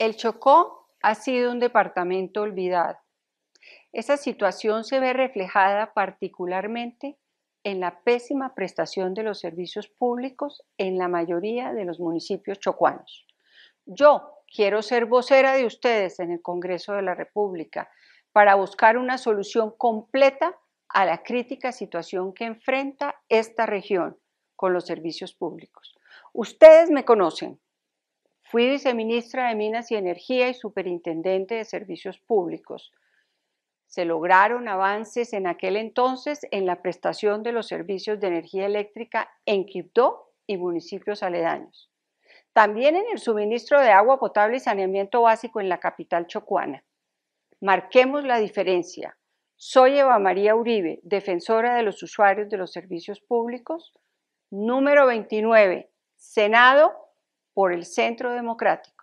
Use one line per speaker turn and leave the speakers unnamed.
El Chocó ha sido un departamento olvidado. Esa situación se ve reflejada particularmente en la pésima prestación de los servicios públicos en la mayoría de los municipios chocuanos. Yo quiero ser vocera de ustedes en el Congreso de la República para buscar una solución completa a la crítica situación que enfrenta esta región con los servicios públicos. Ustedes me conocen, Fui viceministra de Minas y Energía y superintendente de Servicios Públicos. Se lograron avances en aquel entonces en la prestación de los servicios de energía eléctrica en Quibdó y municipios aledaños. También en el suministro de agua potable y saneamiento básico en la capital chocuana. Marquemos la diferencia. Soy Eva María Uribe, defensora de los usuarios de los servicios públicos. Número 29, Senado por el Centro Democrático.